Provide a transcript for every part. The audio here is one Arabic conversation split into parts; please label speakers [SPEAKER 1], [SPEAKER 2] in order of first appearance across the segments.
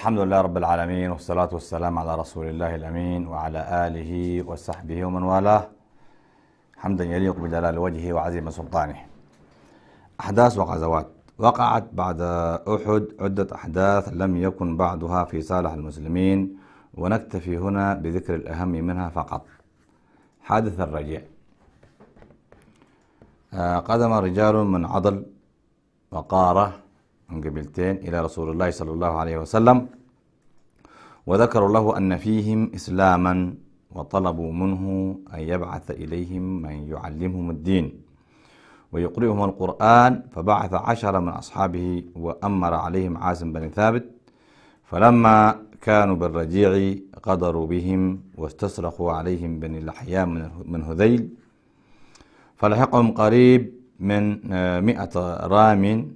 [SPEAKER 1] الحمد لله رب العالمين والصلاة والسلام على رسول الله الأمين وعلى آله وصحبه ومن والاه حمدا يليق بجلال وجهه وعزيم سلطانه أحداث وغزوات وقعت بعد أحد عدة أحداث لم يكن بعضها في صالح المسلمين ونكتفي هنا بذكر الأهم منها فقط حادث الرجيع آه، قدم رجال من عضل وقاره من قبيلتين إلى رسول الله صلى الله عليه وسلم وذكروا له أن فيهم إسلاما وطلبوا منه أن يبعث إليهم من يعلمهم الدين ويقرئهم القرآن فبعث عشر من أصحابه وأمر عليهم عازم بن ثابت فلما كانوا بالرجيع غدروا بهم واستسرقوا عليهم بن لحيان من هذيل فلحقهم قريب من آه، مئة رام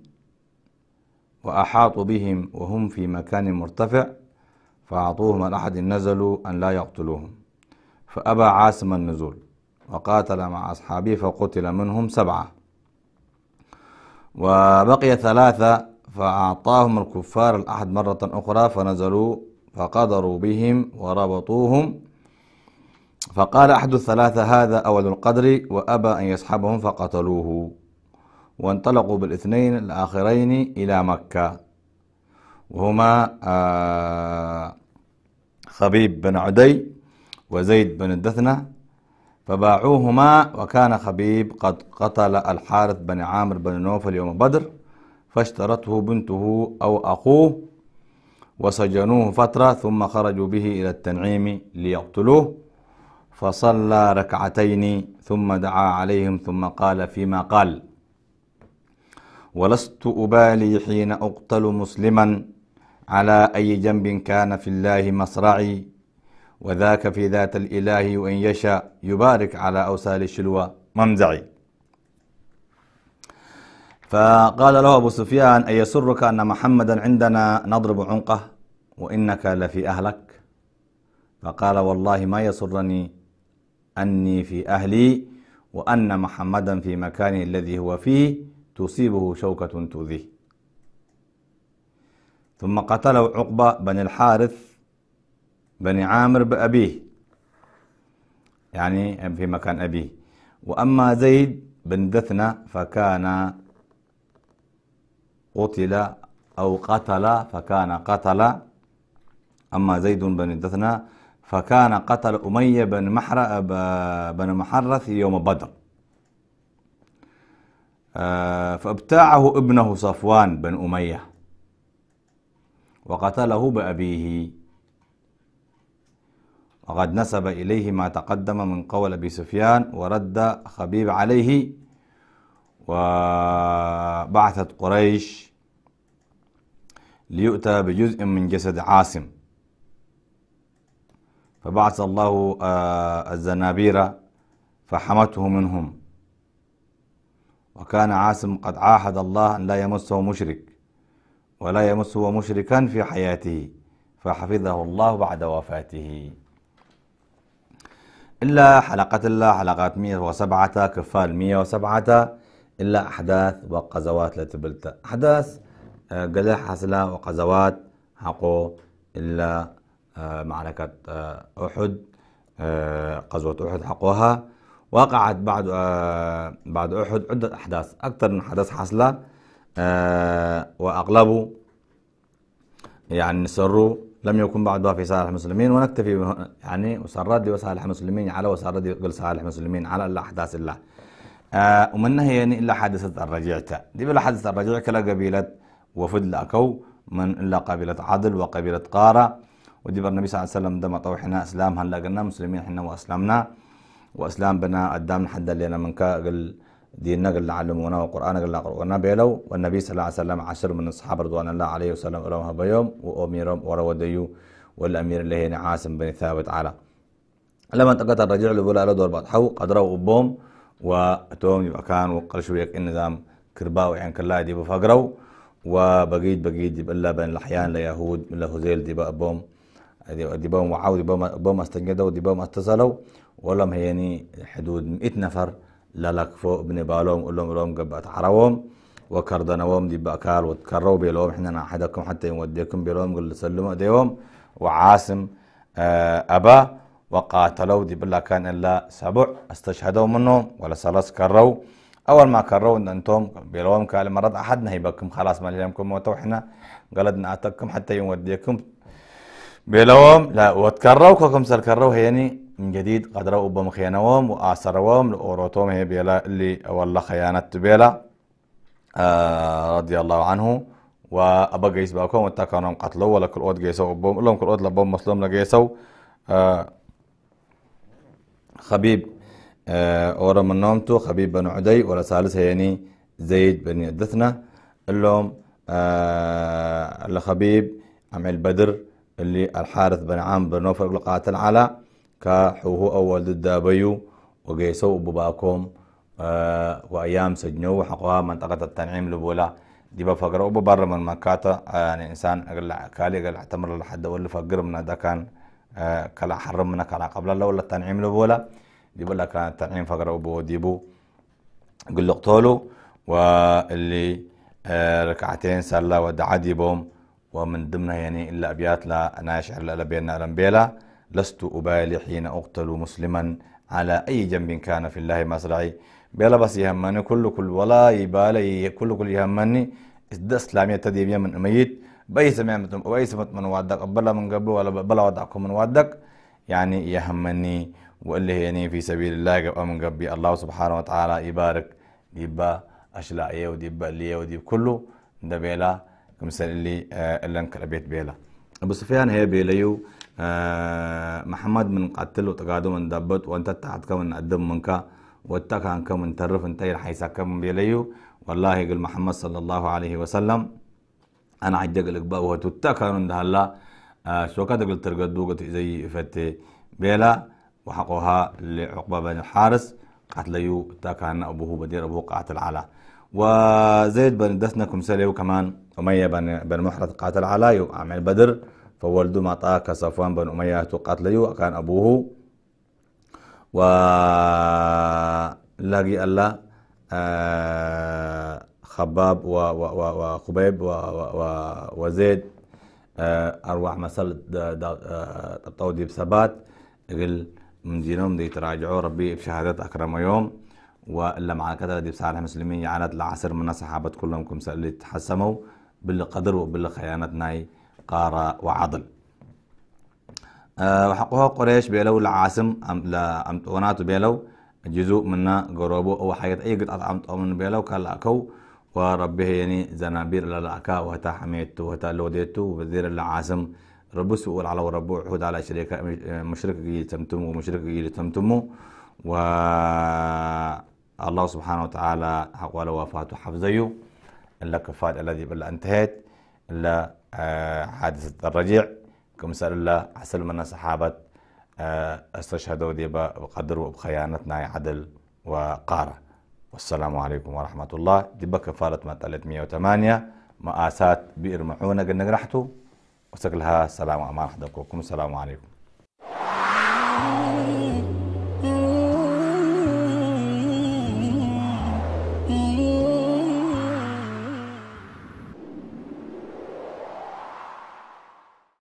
[SPEAKER 1] وأحاطوا بهم وهم في مكان مرتفع فأعطوهم من أحد نزلوا أن لا يقتلوهم فأبى عاصم النزول وقاتل مع أصحابه فقتل منهم سبعة وبقي ثلاثة فأعطاهم الكفار الأحد مرة أخرى فنزلوا فقدروا بهم وربطوهم فقال أحد الثلاثة هذا أول القدر وأبى أن يسحبهم فقتلوه وانطلقوا بالاثنين الآخرين إلى مكة وهما آه، خبيب بن عدي وزيد بن الدثنة فباعوهما وكان خبيب قد قتل الحارث بن عامر بن نوفل يوم بدر فاشترته بنته أو أخوه وسجنوه فترة ثم خرجوا به إلى التنعيم ليقتلوه فصلى ركعتين ثم دعا عليهم ثم قال فيما قال ولست أبالي حين أقتل مسلما على أي جنب كان في الله مصرعي وذاك في ذات الإله وإن يشاء يبارك على أوسال الشلوى ممزعي فقال له أبو سفيان أيسرك أن محمدا عندنا نضرب عنقه وإنك لفي أهلك فقال والله ما يسرني أني في أهلي وأن محمدا في مكانه الذي هو فيه تصيبه شوكة تؤذيه ثم قتله عقبة بن الحارث بن عامر بأبيه يعني في مكان أبيه وأما زيد بن دثنة فكان قتل أو قتل فكان قتل أما زيد بن دثنة فكان قتل أمية بن محر بن محرث يوم بدر آه، فابتاعه ابنه صفوان بن أمية وقتله بأبيه وقد نسب إليه ما تقدم من قول أبي سفيان ورد خبيب عليه وبعثت قريش ليؤتى بجزء من جسد عاصم فبعث الله آه، الزنابير فحمته منهم وكان عاصم قد عاهد الله أن لا يمسه مشرك ولا يمسه مشركا في حياته فحفظه الله بعد وفاته إلا حلقة الله حلقات 107 كفال 107 إلا أحداث وقزوات لتبلت أحداث آه، قلح حسلة وقزوات حقو إلا آه، معركة آه، أحد قزوة أحد حقوها وقعت بعد بعد أحد عدة أحداث أكثر من حدث حصلت آه، وأغلب يعني سروا لم يكن بعدها في صالح المسلمين ونكتفي يعني وسرد وصالح المسلمين على وسرد قل صالح المسلمين على الأحداث الله آه، ومن هي يعني إلا حادثة الرجعتة دي بلا حادثة الرجعتة لا قبيلة وفد لأكو من إلا قبيلة عدل وقبيلة قارة ودي النبي صلى الله عليه وسلم دم طوحنا إسلام هلا قلنا مسلمين حنا وأسلمنا وأسلام بنا قدام حد لنا من كاقل ديننا قل علمونا وقرآن قل قرأنا بيلو والنبي صلى الله عليه وسلم عشر من الصحابة رضوان الله عليه وسلم لهم بيوم وأميرهم وروديو والأمير اللي هي عاصم بن ثابت على لما انتقت الرجع لبولا على دور بعد حو قدروا أبوم وتوم يبقى كان وقل شوية النظام كرباو يعني كلا دي بفقروا وبقيت بقيت إلا بين الأحيان ليهود من لهزيل دي بقى بأبوم دي بوم وعاود دي بوم استنجدوا دي بوم اتصلوا ولم هيني حدود 100 نفر للاكفو ابن بالوم قلهم لهم قبعت عروم تعروم دي بأكال وتكروا بيلوم احنا حدكم حتى يوديكم بيلوم قل سلموا ديوم وعاصم آه، أبا وقاتلوا دي بالله كان إلا سبع استشهدوا منهم ولا سلس كروا أول ما كروا إن أنتم بيلوم قال مرض أحد نهيبكم خلاص ما ليامكم موتوا احنا قلدنا أتكم حتى يوديكم بيلوم لا وتكروا كم سلكروا هيني يعني من جديد قد رأوا بمخيانوهم وآسروهم لأوروتوم هي بيلا اللي والله خيانت بيلا آه رضي الله عنه وأبا جيس باكم واتكانهم قتلوا ولا كل قد جيسوا أبوهم لهم كل قد لبهم مسلم لجيسوا آه خبيب آه أورا من نومتو خبيب بن عدي ولا سالس يعني زيد بن يدثنا اللهم آه لخبيب عمل بدر اللي الحارث بن عام بن نوفل قاتل على ka xuhu awaldu دابيو ogeyso ububaakom وايام سجنو وحقها منطقه التنعيم لبولا دي أبو وببر من مكاتا يعني انسان اقل كالي اقل اعتمر لحد ولا فقر من ده كان آه، كلا حرم منك على قبل الله ولا التنعيم لبولا دي بلا كان التنعيم فقر ابو ديبو قل اقتلوا واللي آه، ركعتين صلى ودعا ديبهم ومن ضمنها يعني الا ابيات لا انا اشعر لا بيننا بيلا لست أبالي حين أقتل مسلما على أي جنب كان في الله مصرعي بلا بس يهمني كل كل ولا يبالي كل كل يهمني إسد إسلامية تديبية من أميت بأي سمعتم وأي سمت من وعدك بلا من قبل ولا بلا وعدكم من وعدك يعني يهمني واللي يعني في سبيل الله قبل من قبل الله سبحانه وتعالى يبارك ديبا أشلاء إيه وديبا ليه وديب كله ده بيلا كمثل اللي اللي آه، انكر بيت بيلا أبو سفيان هي بيليو آه، محمد من قتل وتقادو من دبت وانت تحتك من قدم منك واتك عنك من ترف انت حيسك كم بيليو والله يقول محمد صلى الله عليه وسلم انا عجق لك بقى وتتك الله هلا آه، شوكا تقل ترقدو قلت زي فتي بيلا وحقوها لعقبة بن الحارس قتليو تاكان ابوه بدير ابوه قاتل على وزيد بن دسنا سليو كمان أمية بن بن قاتل على يو أعمل بدر فولد مطا كصفوان بن أمية تقاتل وكان أبوه و لقي الله آه، خباب و و و و و وزيد آه، أروع مسل الطودي آه، بسبات قل من دينهم دي تراجعوا ربي بشهادات أكرم يوم وإلا مع كذا دي بسعر المسلمين يعانت العصر من صحابة كلهم كم سألت تحسموا بالقدر وبالخيانات ناي قارة وعضل أه وحقوها قريش بيلو العاسم أم وناتو بيلو جزء منا قروبو أو حياة أي قطعة عم تؤمن بيلو كلاكو وربه يعني زنابير للاكا وهتا حميتو وهتا لوديتو وبذير العاسم ربو سؤول على وربو عهود على شركة آه، مشرك جيل تمتمو ومشرك جيل تمتمو و الله سبحانه وتعالى حق ولا وفاته حفظيه إلا كفاد الذي بل انتهيت إلا حادثة الرجيع كم سأل الله حصل من صحابة آه، استشهدوا ديبا وقدروا بخيانتنا عدل وقارة والسلام عليكم ورحمة الله ديبا كفالة ما 308 مآسات بئر معونة قلنا رحتوا وسكلها السلام أمان حدكم السلام عليكم